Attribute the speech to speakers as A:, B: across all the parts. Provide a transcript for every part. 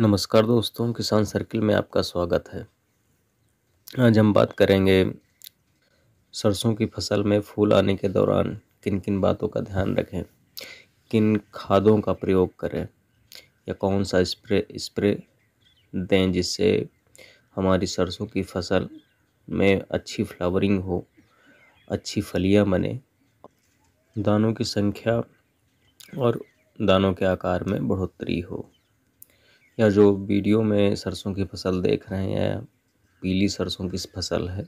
A: नमस्कार दोस्तों किसान सर्किल में आपका स्वागत है आज हम बात करेंगे सरसों की फसल में फूल आने के दौरान किन किन बातों का ध्यान रखें किन खादों का प्रयोग करें या कौन सा स्प्रे स्प्रे दें जिससे हमारी सरसों की फसल में अच्छी फ्लावरिंग हो अच्छी फलियां बने दानों की संख्या और दानों के आकार में बढ़ोतरी हो या जो वीडियो में सरसों की फसल देख रहे हैं पीली सरसों की फसल है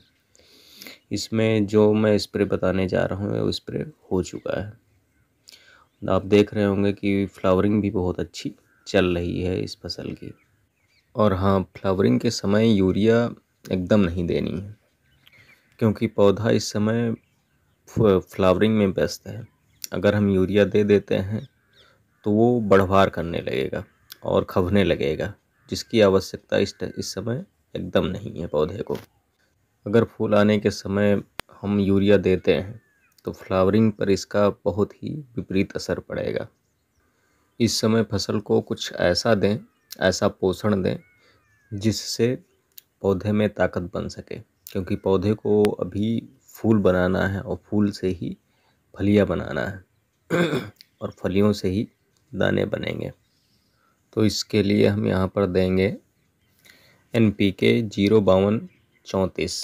A: इसमें जो मैं स्प्रे बताने जा रहा हूँ वो स्प्रे हो चुका है आप देख रहे होंगे कि फ्लावरिंग भी बहुत अच्छी चल रही है इस फसल की और हाँ फ्लावरिंग के समय यूरिया एकदम नहीं देनी है क्योंकि पौधा इस समय फ्लावरिंग में व्यस्त है अगर हम यूरिया दे देते हैं तो वो बढ़वार करने लगेगा और खबने लगेगा जिसकी आवश्यकता इस इस समय एकदम नहीं है पौधे को अगर फूल आने के समय हम यूरिया देते हैं तो फ्लावरिंग पर इसका बहुत ही विपरीत असर पड़ेगा इस समय फसल को कुछ ऐसा दें ऐसा पोषण दें जिससे पौधे में ताकत बन सके क्योंकि पौधे को अभी फूल बनाना है और फूल से ही फलियाँ बनाना है और फलियों से ही दाने बनेंगे तो इसके लिए हम यहाँ पर देंगे एन पी के जीरो बावन चौंतीस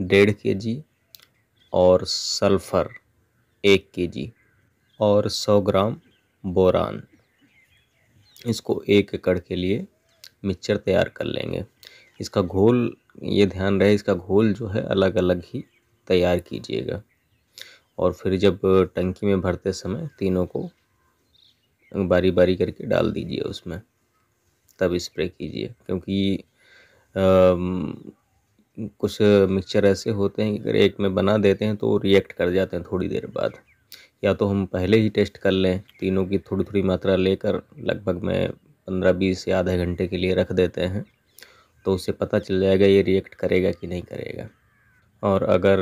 A: डेढ़ के जी और सल्फ़र एक के जी और सौ ग्राम बोरान इसको एक एकड़ के लिए मिक्सचर तैयार कर लेंगे इसका घोल ये ध्यान रहे इसका घोल जो है अलग अलग ही तैयार कीजिएगा और फिर जब टंकी में भरते समय तीनों को बारी बारी करके डाल दीजिए उसमें तब स्प्रे कीजिए क्योंकि आ, कुछ मिक्सचर ऐसे होते हैं कि अगर एक में बना देते हैं तो रिएक्ट कर जाते हैं थोड़ी देर बाद या तो हम पहले ही टेस्ट कर लें तीनों की थोड़ी थोड़ी मात्रा लेकर लगभग में पंद्रह बीस या आधे घंटे के लिए रख देते हैं तो उससे पता चल जाएगा ये रिएक्ट करेगा कि नहीं करेगा और अगर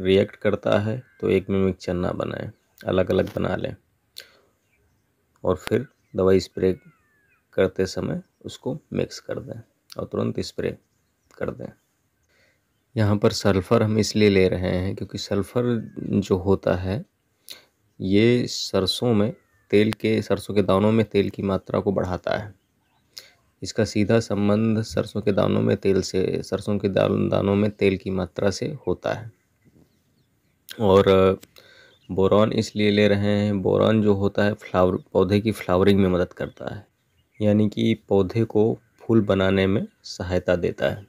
A: रिएक्ट करता है तो एक में मिक्सचर ना बनाएं अलग अलग बना लें और फिर दवाई स्प्रे करते समय उसको मिक्स कर दें और तुरंत स्प्रे कर दें यहाँ पर सल्फ़र हम इसलिए ले रहे हैं क्योंकि सल्फ़र जो होता है ये सरसों में तेल के सरसों के दानों में तेल की मात्रा को बढ़ाता है इसका सीधा संबंध सरसों के दानों में तेल से सरसों के दानों में तेल की मात्रा से होता है और बोरॉन इसलिए ले रहे हैं बोरॉन जो होता है फ्लावर पौधे की फ्लावरिंग में मदद करता है यानी कि पौधे को फूल बनाने में सहायता देता है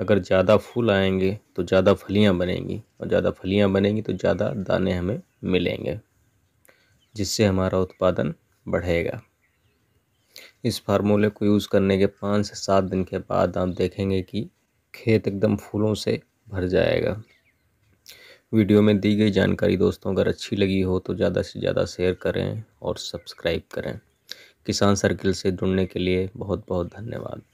A: अगर ज़्यादा फूल आएंगे तो ज़्यादा फलियाँ बनेंगी और ज़्यादा फलियाँ बनेंगी तो ज़्यादा दाने हमें मिलेंगे जिससे हमारा उत्पादन बढ़ेगा इस फार्मूले को यूज़ करने के पाँच से सात दिन के बाद आप देखेंगे कि खेत एकदम फूलों से भर जाएगा वीडियो में दी गई जानकारी दोस्तों अगर अच्छी लगी हो तो ज़्यादा से ज़्यादा शेयर करें और सब्सक्राइब करें किसान सर्किल से जुड़ने के लिए बहुत बहुत धन्यवाद